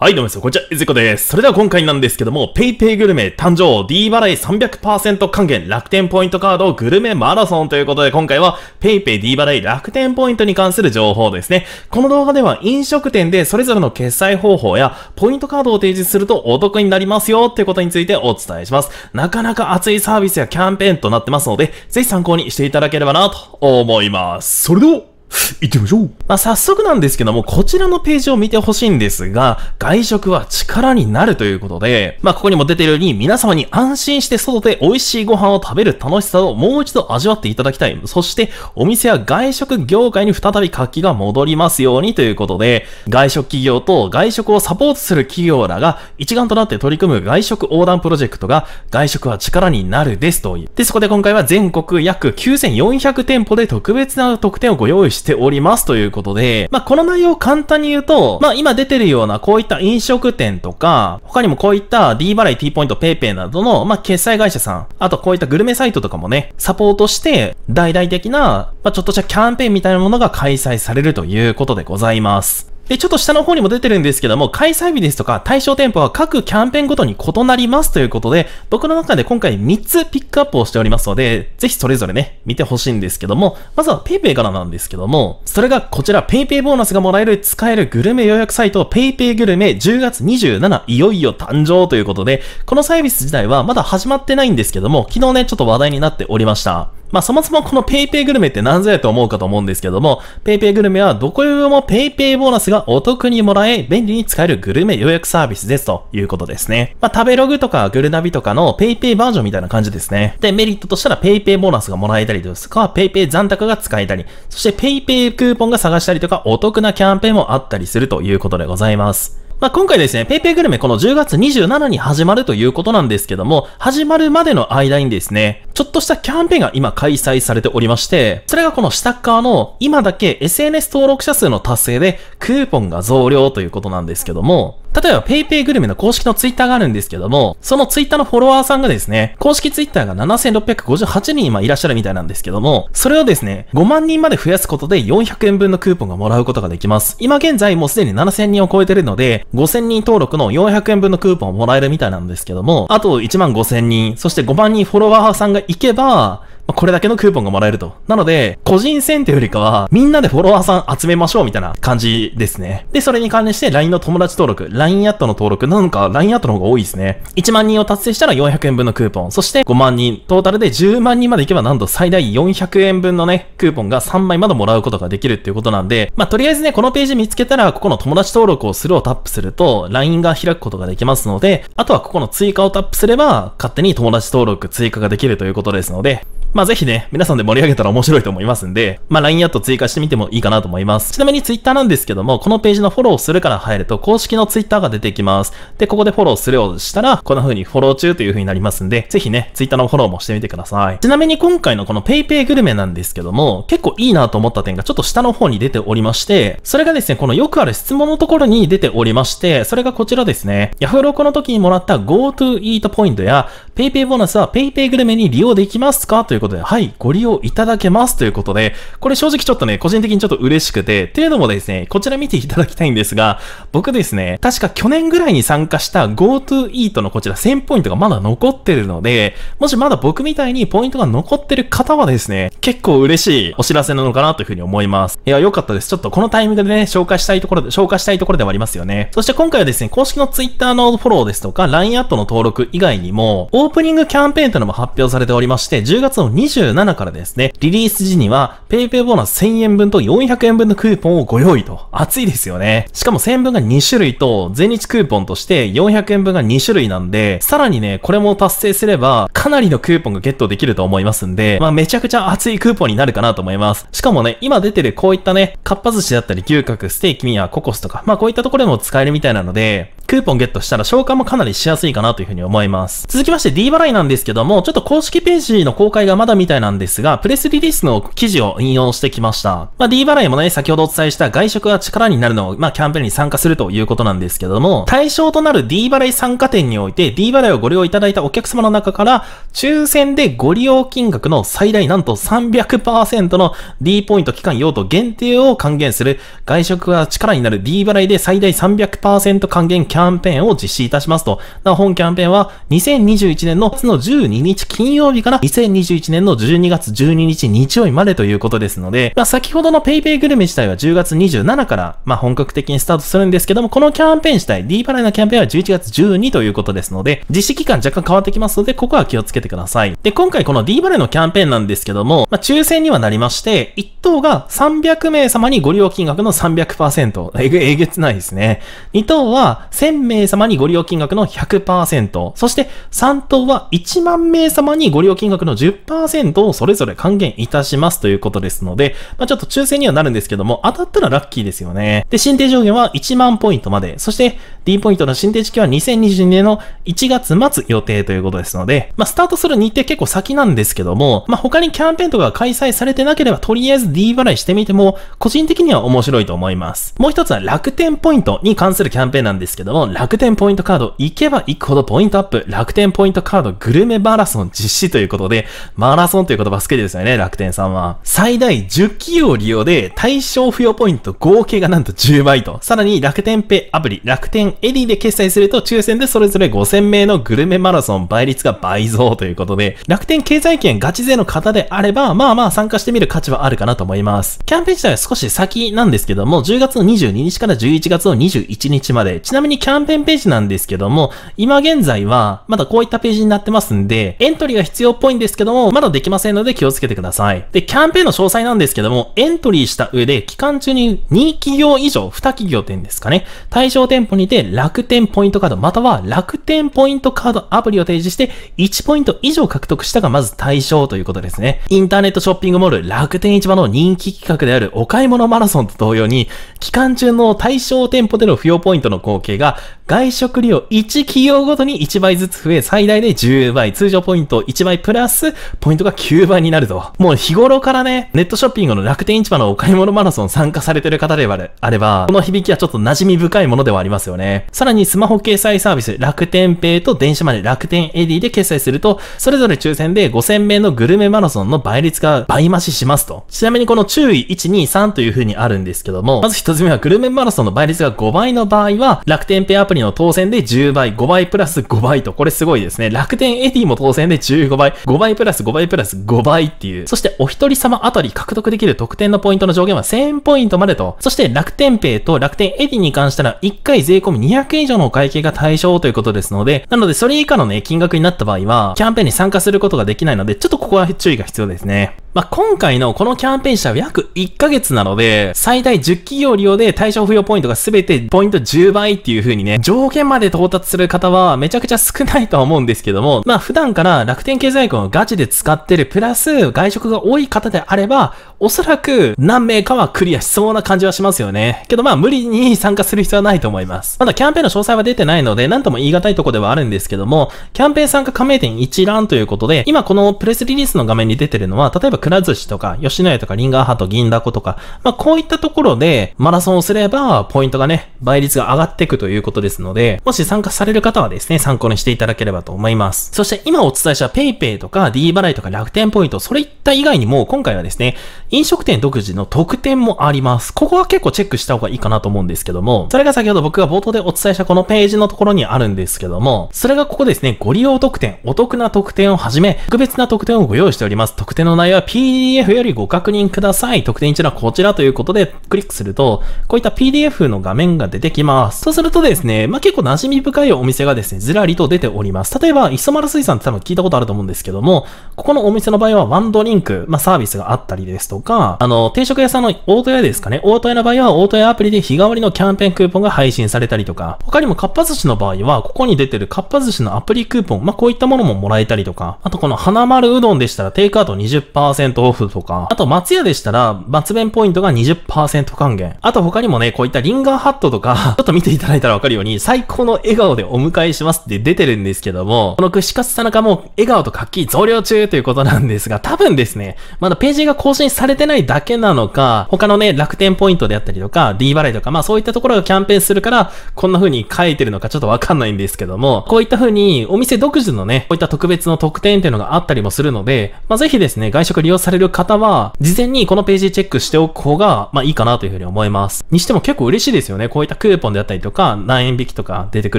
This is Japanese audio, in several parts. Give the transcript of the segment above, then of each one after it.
はい、どうもです。こんにちは、いずこです。それでは今回なんですけども、PayPay グルメ誕生 D 払い300%還元楽天ポイントカードグルメマラソンということで、今回は PayPay D 払い楽天ポイントに関する情報ですね。この動画では飲食店でそれぞれの決済方法やポイントカードを提示するとお得になりますよっていうことについてお伝えします。なかなか熱いサービスやキャンペーンとなってますので、ぜひ参考にしていただければなと思います。それでは 行ってみましょう。まあ、早速なんですけども、こちらのページを見てほしいんですが、外食は力になるということで、まあ、ここにも出てるように、皆様に安心して外で美味しいご飯を食べる楽しさをもう一度味わっていただきたい。そして、お店や外食業界に再び活気が戻りますようにということで、外食企業と外食をサポートする企業らが一丸となって取り組む外食横断プロジェクトが、外食は力になるですという。で、そこで今回は全国約9400店舗で特別な特典をご用意してしておりますということで、まあ、この内容を簡単に言うと、まあ、今出てるようなこういった飲食店とか、他にもこういった D 払い T ポイント PayPay などの、まあ、決済会社さん、あとこういったグルメサイトとかもね、サポートして、大々的な、まあ、ちょっとしたキャンペーンみたいなものが開催されるということでございます。で、ちょっと下の方にも出てるんですけども、開催日ですとか対象店舗は各キャンペーンごとに異なりますということで、僕の中で今回3つピックアップをしておりますので、ぜひそれぞれね、見てほしいんですけども、まずは PayPay からなんですけども、それがこちら PayPay ボーナスがもらえる使えるグルメ予約サイト PayPay グルメ10月27いよいよ誕生ということで、このサービス自体はまだ始まってないんですけども、昨日ね、ちょっと話題になっておりました。まあ、そもそもこの PayPay グルメって何ぞやと思うかと思うんですけども、PayPay グルメはどこよりも PayPay ボーナスがお得にもらえ、便利に使えるグルメ予約サービスですということですね。まあ、食べログとかグルナビとかの PayPay バージョンみたいな感じですね。で、メリットとしたら PayPay ボーナスがもらえたりですとか、PayPay 残高が使えたり、そして PayPay クーポンが探したりとか、お得なキャンペーンもあったりするということでございます。まあ、今回ですね、PayPay グルメこの10月27に始まるということなんですけども、始まるまでの間にですね、ちょっとしたキャンペーンが今開催されておりまして、それがこの下側の今だけ SNS 登録者数の達成でクーポンが増量ということなんですけども、例えば PayPay グルメの公式のツイッターがあるんですけども、そのツイッターのフォロワーさんがですね、公式ツイッターが7658人今いらっしゃるみたいなんですけども、それをですね、5万人まで増やすことで400円分のクーポンがもらうことができます。今現在もうすでに7000人を超えてるので、5000人登録の400円分のクーポンをもらえるみたいなんですけども、あと1万5000人、そして5万人フォロワーさんが行けば、これだけのクーポンがもらえると。なので、個人選定よりかは、みんなでフォロワーさん集めましょうみたいな感じですね。で、それに関連して LINE の友達登録、LINE アットの登録、なんか LINE アットの方が多いですね。1万人を達成したら400円分のクーポン、そして5万人、トータルで10万人までいけばなんと最大400円分のね、クーポンが3枚までもらうことができるっていうことなんで、まあ、とりあえずね、このページ見つけたら、ここの友達登録をするをタップすると、LINE が開くことができますので、あとはここの追加をタップすれば、勝手に友達登録追加ができるということですので、まあぜひね、皆さんで盛り上げたら面白いと思いますんで、まあ LINE アット追加してみてもいいかなと思います。ちなみに Twitter なんですけども、このページのフォローするから入ると公式の Twitter が出てきます。で、ここでフォローするようしたら、こんな風にフォロー中という風になりますんで、ぜひね、Twitter のフォローもしてみてください。ちなみに今回のこの PayPay グルメなんですけども、結構いいなと思った点がちょっと下の方に出ておりまして、それがですね、このよくある質問のところに出ておりまして、それがこちらですね、Yahoo ロコの時にもらった GoToEat ポイントや PayPay ボーナスは PayPay グルメに利用できますかといういうことで、はい、ご利用いただけますということで、これ正直ちょっとね、個人的にちょっと嬉しくて、というのもですね、こちら見ていただきたいんですが、僕ですね、確か去年ぐらいに参加した GoToEat のこちら1000ポイントがまだ残ってるので、もしまだ僕みたいにポイントが残ってる方はですね、結構嬉しいお知らせなのかなというふうに思います。いや、良かったです。ちょっとこのタイミングでね、紹介したいところで、紹介したいところではありますよね。そして今回はですね、公式の Twitter のフォローですとか、LINE アットの登録以外にも、オープニングキャンペーンというのも発表されておりまして、10月の27からですね、リリース時には PayPay ボーナス1000円分と400円分のクーポンをご用意と。熱いですよね。しかも1000円分が2種類と、全日クーポンとして400円分が2種類なんで、さらにね、これも達成すれば、かなりのクーポンがゲットできると思いますんで、まあめちゃくちゃ熱いクーポンになるかなと思います。しかもね、今出てるこういったね、かっぱ寿司だったり牛角、ステーキミア、ココスとか、まあこういったところでも使えるみたいなので、クーポンゲットしたら消化もかなりしやすいかなというふうに思います。続きまして D 払いなんですけども、ちょっと公式ページの公開がまだみたいなんですが、プレスリリースの記事を引用してきました。まあ、D 払いもね、先ほどお伝えした外食は力になるのを、まあ、キャンペーンに参加するということなんですけども、対象となる D 払い参加店において D 払いをご利用いただいたお客様の中から、抽選でご利用金額の最大なんと300%の D ポイント期間用途限定を還元する、外食は力になる D 払いで最大300%還元キャンペーンャンペーンを実施いたしますと。な本キャンペーンは2021年の12日金曜日から2021年の12月12日日曜日までということですので、まあ、先ほどの PayPay グルメ自体は10月27から、まあ、本格的にスタートするんですけども、このキャンペーン自体、D 払いのキャンペーンは11月12ということですので、実施期間若干変わってきますので、ここは気をつけてください。で、今回この D 払いのキャンペーンなんですけども、まあ、抽選にはなりまして、1等が300名様にご利用金額の300%。えぐ、えげつないですね。2等は1000名様にご利用金額の100%、そして3等は1万名様にご利用金額の10%をそれぞれ還元いたしますということですので、まあ、ちょっと抽選にはなるんですけども、当たったらラッキーですよね。で、進定上限は1万ポイントまで、そして D ポイントの進定時期は2022年の1月末予定ということですので、まあ、スタートする日程結構先なんですけども、まあ、他にキャンペーンとかが開催されてなければ、とりあえず D 払いしてみても、個人的には面白いと思います。もう一つは楽天ポイントに関するキャンペーンなんですけども、の楽天ポイントカード行けば行くほどポイントアップ、楽天ポイントカードグルメマラソン実施ということで、マラソンという言葉好きですよね、楽天さんは。最大10企業利用で対象付与ポイント合計がなんと10倍と、さらに楽天ペイアプリ、楽天エディで決済すると抽選でそれぞれ5000名のグルメマラソン倍率が倍増ということで、楽天経済圏ガチ勢の方であれば、まあまあ参加してみる価値はあるかなと思います。キャンペーン自体は少し先なんですけども、10月の22日から11月の21日まで、ちなみにキャキャンペーンページなんですけども、今現在は、まだこういったページになってますんで、エントリーが必要っぽいんですけども、まだできませんので気をつけてください。で、キャンペーンの詳細なんですけども、エントリーした上で、期間中に2企業以上、2企業点ですかね、対象店舗にて楽天ポイントカード、または楽天ポイントカードアプリを提示して、1ポイント以上獲得したがまず対象ということですね。インターネットショッピングモール、楽天市場の人気企画であるお買い物マラソンと同様に、期間中の対象店舗での付与ポイントの合計が外食利用1企業ごとに1倍ずつ増え、最大で10倍、通常ポイント1倍プラス、ポイントが9倍になると。もう日頃からね、ネットショッピングの楽天市場のお買い物マラソン参加されてる方であれば、この響きはちょっと馴染み深いものではありますよね。さらにスマホ掲載サービス、楽天ペイと電子マネー、楽天エディで決済すると、それぞれ抽選で5000名のグルメマラソンの倍率が倍増ししますと。ちなみにこの注意1、2、3という風にあるんですけども、まず1つ目はグルメマラソンの倍率が5倍の場合は、楽天ペアプリの当選で10倍、5倍プラス5倍と、これすごいですね。楽天エディも当選で15倍、5倍プラス5倍プラス5倍っていう。そしてお一人様あたり獲得できる得点のポイントの上限は1000ポイントまでと。そして楽天ペイと楽天エディに関しては1回税込み200円以上のお会計が対象ということですので、なのでそれ以下のね、金額になった場合は、キャンペーンに参加することができないので、ちょっとここは注意が必要ですね。まあ、今回のこのキャンペーン車は約1ヶ月なので、最大10企業利用で対象不要ポイントが全てポイント10倍っていう風にね、条件まで到達する方はめちゃくちゃ少ないとは思うんですけども、まあ、普段から楽天経済圏をガチで使ってるプラス外食が多い方であれば、おそらく何名かはクリアしそうな感じはしますよね。けどまあ無理に参加する必要はないと思います。まだキャンペーンの詳細は出てないので、なんとも言い難いとこではあるんですけども、キャンペーン参加加盟店一覧ということで、今このプレスリリースの画面に出てるのは、例えばくら寿司とか、吉野家とかリンガーハート、銀だことか、まあこういったところでマラソンをすれば、ポイントがね、倍率が上がっていくということですので、もし参加される方はですね、参考にしていただければと思います。そして今お伝えした PayPay とか D 払いとか楽天ポイント、それいった以外にも今回はですね、飲食店独自の特典もあります。ここは結構チェックした方がいいかなと思うんですけども、それが先ほど僕が冒頭でお伝えしたこのページのところにあるんですけども、それがここですね、ご利用特典、お得な特典をはじめ、特別な特典をご用意しております。特典の内容は PDF よりご確認ください。特典一覧はこちらということでクリックすると、こういった PDF の画面が出てきます。そうするとですね、まあ、結構馴染み深いお店がですね、ずらりと出ております。例えば、磯丸水産って多分聞いたことあると思うんですけども、ここのお店の場合はワンドリンク、まあ、サービスがあったりですとか、あの、定食屋さんの大戸屋ですかね、大戸屋の場合は大戸屋アプリで日替わりのキャンペーンクーポンが配信されたりとか、他にもかっぱ寿司の場合は、ここに出てるかっぱ寿司のアプリクーポン、まあ、こういったものももらえたりとか、あとこの花丸うどんでしたらテイクアウト20% 10%オフとか、あと松屋でしたら、松弁ポイントが20%還元。あと他にもね、こういったリンガーハットとか ちょっと見ていただいたらわかるように、最高の笑顔でお迎えしますって出てるんですけども、この串カツ田中も笑顔と活気増量中ということなんですが、多分ですね、まだページが更新されてないだけなのか、他のね、楽天ポイントであったりとか、D 払いとか、まあそういったところがキャンペーンするから、こんな風に書いてるのかちょっとわかんないんですけども、こういった風にお店独自のね、こういった特別の特典っていうのがあったりもするので、まあぜひですね、外食利用される方は、事前にこのページチェックしておく方が、まあいいかなというふうに思います。にしても結構嬉しいですよね。こういったクーポンであったりとか、何円引きとか出てく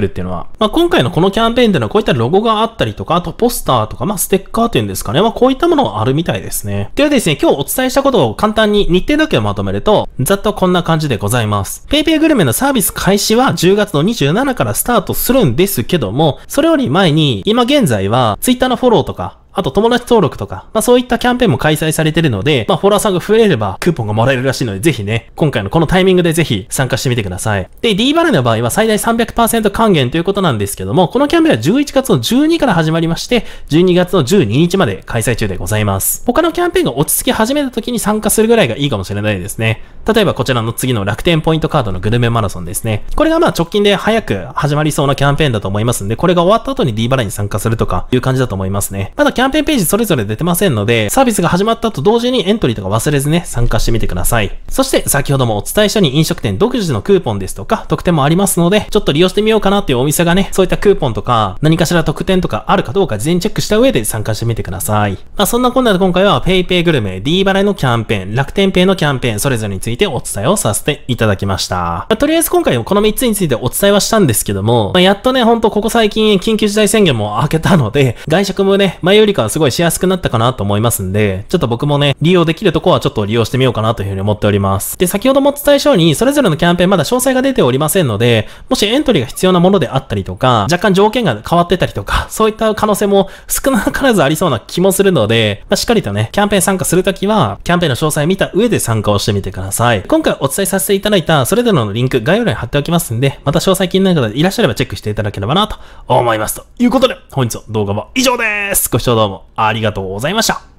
るっていうのは。まあ今回のこのキャンペーンでのこういったロゴがあったりとか、あとポスターとか、まあステッカーというんですかね。まあこういったものがあるみたいですね。ではですね、今日お伝えしたことを簡単に日程だけをまとめると、ざっとこんな感じでございます。PayPay グルメのサービス開始は10月の27からスタートするんですけども、それより前に、今現在は Twitter のフォローとか、あと友達登録とか、まあそういったキャンペーンも開催されてるので、まあフォロワーさんが増えればクーポンがもらえるらしいので、ぜひね、今回のこのタイミングでぜひ参加してみてください。で、D バレーの場合は最大300%還元ということなんですけども、このキャンペーンは11月の12から始まりまして、12月の12日まで開催中でございます。他のキャンペーンが落ち着き始めた時に参加するぐらいがいいかもしれないですね。例えばこちらの次の楽天ポイントカードのグルメマラソンですね。これがまあ直近で早く始まりそうなキャンペーンだと思いますんで、これが終わった後に D バレーに参加するとかいう感じだと思いますね。まだキャン関連ページそれぞれ出てませんので、サービスが始まったと同時にエントリーとか忘れずね、参加してみてください。そして、先ほどもお伝えしたに飲食店独自のクーポンですとか、特典もありますので、ちょっと利用してみようかなっていうお店がね、そういったクーポンとか、何かしら特典とかあるかどうか事前にチェックした上で参加してみてください。まあ、そんなこんなで今回は PayPay グルメ、D 払いのキャンペーン、楽天ペイのキャンペーン、それぞれについてお伝えをさせていただきました。まあ、とりあえず今回もこの3つについてお伝えはしたんですけども、まあ、やっとね、ほんとここ最近緊急事態宣言も明けたので、外食もね、前よりリカはすごいしやすくなったかなと思いますんで、ちょっと僕もね、利用できるとこはちょっと利用してみようかなというふうに思っております。で、先ほどもお伝えしたように、それぞれのキャンペーンまだ詳細が出ておりませんので、もしエントリーが必要なものであったりとか、若干条件が変わってたりとか、そういった可能性も少なからずありそうな気もするので、まあ、しっかりとね、キャンペーン参加するときは、キャンペーンの詳細見た上で参加をしてみてください。今回お伝えさせていただいた、それぞれのリンク、概要欄に貼っておきますんで、また詳細気になる方いらっしゃればチェックしていただければなと思います。ということで、本日の動画は以上です。ご視聴どうもありがとうございました。